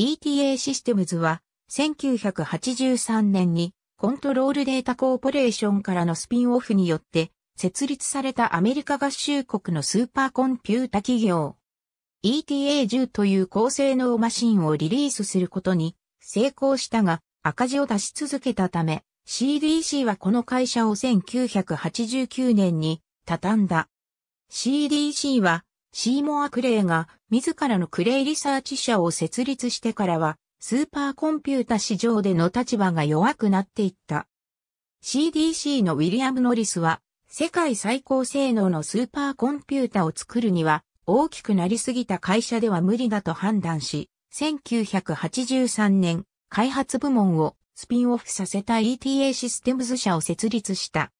ETA システムズは1983年にコントロールデータコーポレーションからのスピンオフによって設立されたアメリカ合衆国のスーパーコンピュータ企業。ETA10 という高性能マシンをリリースすることに成功したが赤字を出し続けたため CDC はこの会社を1989年に畳んだ。CDC はシーモア・クレイが自らのクレイリサーチ社を設立してからは、スーパーコンピュータ市場での立場が弱くなっていった。CDC のウィリアム・ノリスは、世界最高性能のスーパーコンピュータを作るには、大きくなりすぎた会社では無理だと判断し、1983年、開発部門をスピンオフさせた ETA システムズ社を設立した。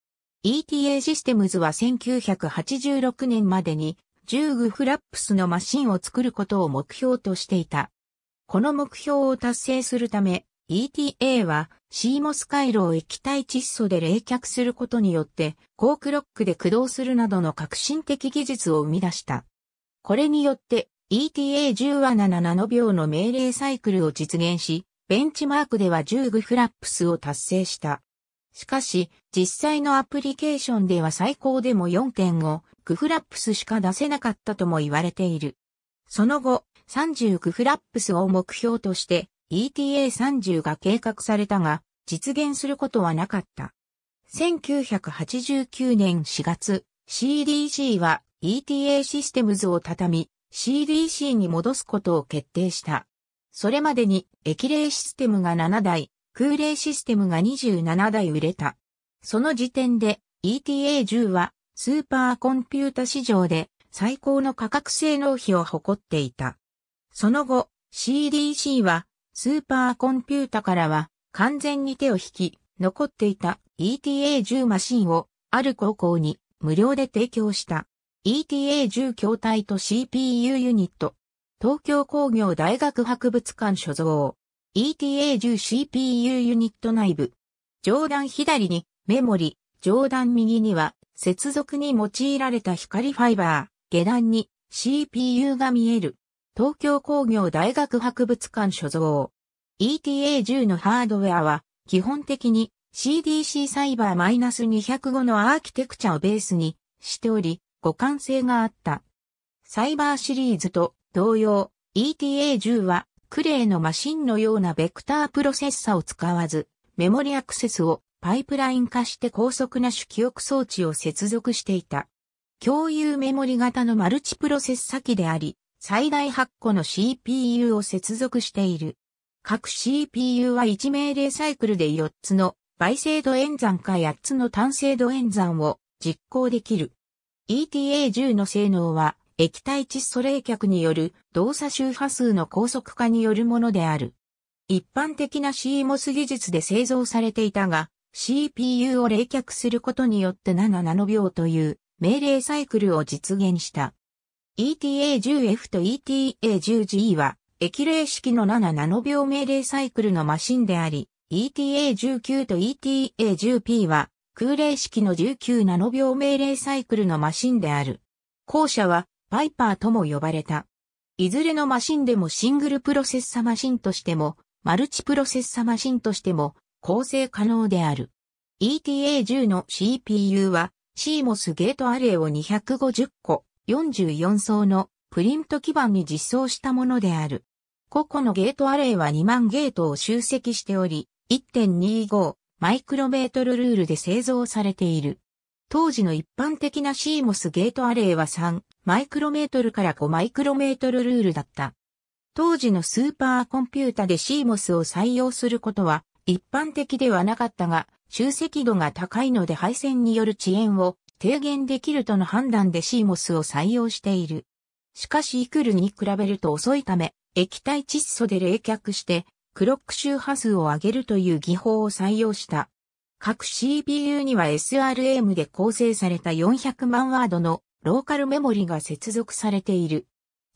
ETA システムズは1986年までに10グフラップスのマシンを作ることを目標としていた。この目標を達成するため、ETA は CMOS 回路を液体窒素で冷却することによって、高クロックで駆動するなどの革新的技術を生み出した。これによって ETA10 は7ナノ秒の命令サイクルを実現し、ベンチマークでは10グフラップスを達成した。しかし、実際のアプリケーションでは最高でも4.5クフラップスしか出せなかったとも言われている。その後、30クフラップスを目標として ETA30 が計画されたが、実現することはなかった。1989年4月、CDC は ETA システムズを畳み、CDC に戻すことを決定した。それまでに液冷システムが7台、空冷システムが27台売れた。その時点で ETA10 はスーパーコンピュータ市場で最高の価格性能比を誇っていた。その後、CDC はスーパーコンピュータからは完全に手を引き、残っていた ETA10 マシンをある高校に無料で提供した ETA10 筐体と CPU ユニット東京工業大学博物館所蔵 ETA10CPU ユニット内部上段左にメモリ上段右には接続に用いられた光ファイバー、下段に CPU が見える。東京工業大学博物館所蔵。ETA10 のハードウェアは、基本的に CDC サイバー -205 のアーキテクチャをベースにしており、互換性があった。サイバーシリーズと同様、ETA10 はクレイのマシンのようなベクタープロセッサを使わず、メモリアクセスをパイプライン化して高速な主記憶装置を接続していた。共有メモリ型のマルチプロセッサ機であり、最大8個の CPU を接続している。各 CPU は1命令サイクルで4つの倍精度演算か8つの単精度演算を実行できる。ETA10 の性能は液体窒素冷却による動作周波数の高速化によるものである。一般的な CMOS 技術で製造されていたが、CPU を冷却することによって7ナノ秒という命令サイクルを実現した。ETA10F と ETA10G は液冷式の7ナノ秒命令サイクルのマシンであり、ETA19 と ETA10P は空冷式の19ナノ秒命令サイクルのマシンである。後者はパイパーとも呼ばれた。いずれのマシンでもシングルプロセッサマシンとしても、マルチプロセッサマシンとしても、構成可能である。ETA10 の CPU は CMOS ゲートアレイを250個44層のプリント基板に実装したものである。個々のゲートアレイは2万ゲートを集積しており、1.25マイクロメートルルールで製造されている。当時の一般的な CMOS ゲートアレイは3マイクロメートルから5マイクロメートルルールだった。当時のスーパーコンピュータで CMOS を採用することは一般的ではなかったが、集積度が高いので配線による遅延を低減できるとの判断で CMOS を採用している。しかしイクルに比べると遅いため、液体窒素で冷却して、クロック周波数を上げるという技法を採用した。各 CPU には SRM で構成された400万ワードのローカルメモリが接続されている。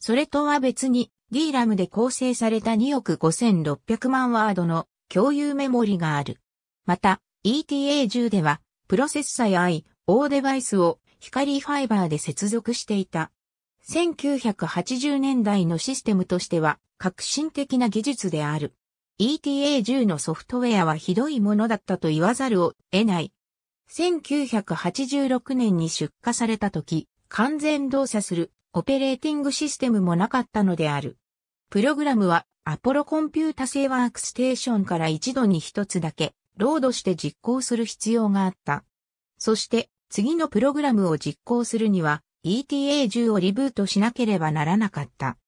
それとは別に DRAM で構成された2億5600万ワードの共有メモリがある。また、ETA10 では、プロセッサや IO デバイスを光ファイバーで接続していた。1980年代のシステムとしては革新的な技術である。ETA10 のソフトウェアはひどいものだったと言わざるを得ない。1986年に出荷された時、完全動作するオペレーティングシステムもなかったのである。プログラムはアポロコンピュータ製ワークステーションから一度に一つだけロードして実行する必要があった。そして次のプログラムを実行するには ETA10 をリブートしなければならなかった。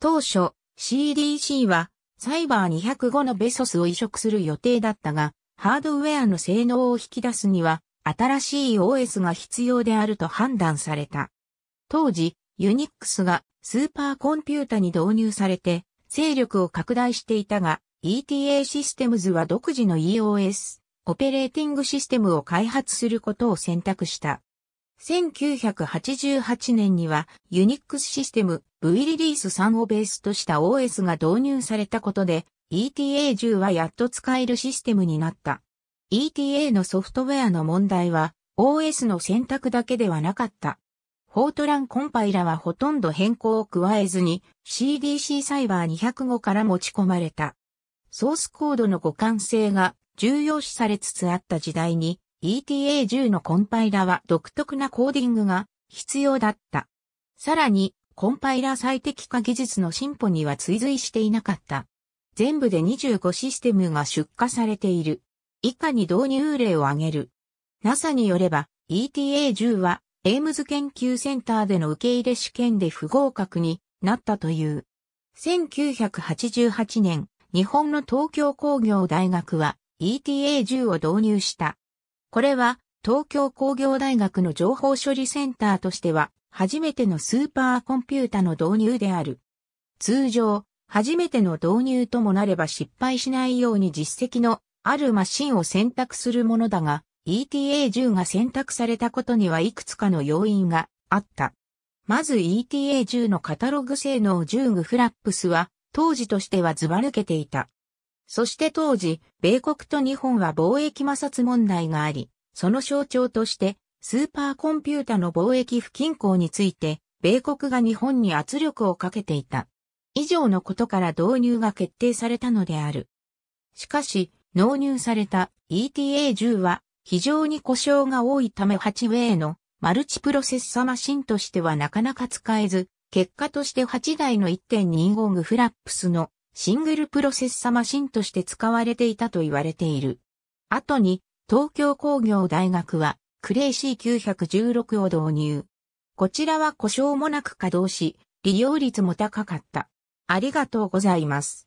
当初 CDC はサイバー205のベソスを移植する予定だったが、ハードウェアの性能を引き出すには新しい OS が必要であると判断された。当時、ユニックスがスーパーコンピュータに導入されて、勢力を拡大していたが、ETA システムズは独自の EOS、オペレーティングシステムを開発することを選択した。1988年には、ユニックスシステム V リリース3をベースとした OS が導入されたことで、ETA10 はやっと使えるシステムになった。ETA のソフトウェアの問題は、OS の選択だけではなかった。フォートランコンパイラはほとんど変更を加えずに CDC サイバー205から持ち込まれた。ソースコードの互換性が重要視されつつあった時代に ETA10 のコンパイラは独特なコーディングが必要だった。さらに、コンパイラ最適化技術の進歩には追随していなかった。全部で25システムが出荷されている。以下に導入例を挙げる。NASA によれば ETA10 はエイムズ研究センターでの受け入れ試験で不合格になったという。1988年、日本の東京工業大学は ETA10 を導入した。これは東京工業大学の情報処理センターとしては初めてのスーパーコンピュータの導入である。通常、初めての導入ともなれば失敗しないように実績のあるマシンを選択するものだが、ETA10 が選択されたことにはいくつかの要因があった。まず ETA10 のカタログ性能ュ0グフラップスは当時としてはズバ抜けていた。そして当時、米国と日本は貿易摩擦問題があり、その象徴としてスーパーコンピュータの貿易不均衡について米国が日本に圧力をかけていた。以上のことから導入が決定されたのである。しかし、納入された ETA10 は非常に故障が多いため 8way のマルチプロセッサマシンとしてはなかなか使えず、結果として8台の1.25グフラップスのシングルプロセッサマシンとして使われていたと言われている。後に東京工業大学はクレイ C916 を導入。こちらは故障もなく稼働し、利用率も高かった。ありがとうございます。